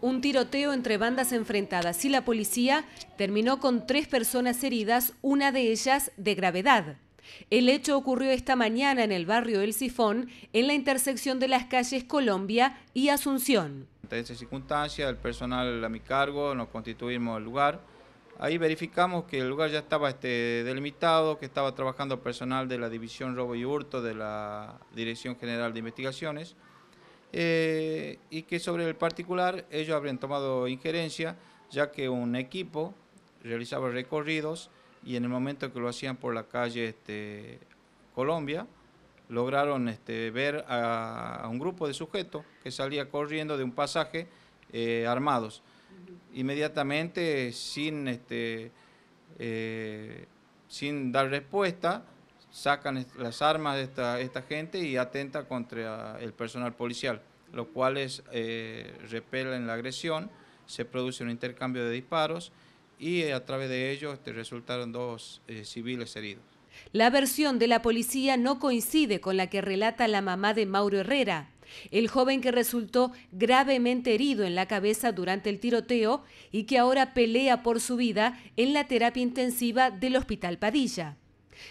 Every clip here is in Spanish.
un tiroteo entre bandas enfrentadas y la policía terminó con tres personas heridas, una de ellas de gravedad. El hecho ocurrió esta mañana en el barrio El Sifón, en la intersección de las calles Colombia y Asunción. Ante esa circunstancia, el personal a mi cargo nos constituimos el lugar. Ahí verificamos que el lugar ya estaba este, delimitado, que estaba trabajando personal de la División Robo y Hurto de la Dirección General de Investigaciones. Eh, y que sobre el particular ellos habrían tomado injerencia, ya que un equipo realizaba recorridos y en el momento que lo hacían por la calle este, Colombia, lograron este, ver a, un grupo de sujetos que salía corriendo de un pasaje eh, armados. Inmediatamente, sin, este, eh, sin dar respuesta, sacan las armas de esta, gente y atenta contra el personal policial, lo cual es, eh, la agresión, se produce un intercambio de disparos y a través de ello este, resultaron dos eh, civiles heridos. La versión de la policía no coincide con la que relata la mamá de Mauro Herrera. El joven que resultó gravemente herido en la cabeza durante el tiroteo y que ahora pelea por su vida en la terapia intensiva del Hospital Padilla.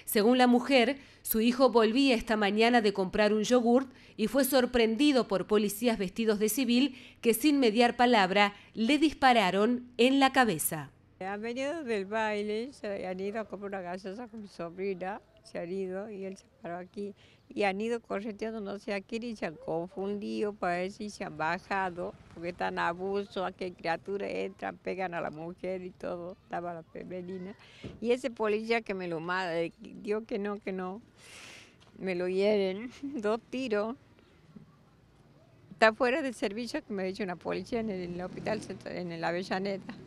Según la mujer, su hijo volvía esta mañana de comprar un yogurt y fue sorprendido por policías vestidos de civil que sin mediar palabra le dispararon en la cabeza. Han venido del baile, se han ido a comer una gaseosa con mi sobrina, se han ido y él se paró aquí. Y han ido correteando no sé a quién y se han confundido, para ver si se han bajado, porque tan abuso, a que criaturas entran, pegan a la mujer y todo, estaba la femenina. Y ese policía que me lo mata, eh, dio que no, que no, me lo hieren, dos tiros. Está fuera de servicio que me ha hecho una policía en el, hospital, en el Avellaneda.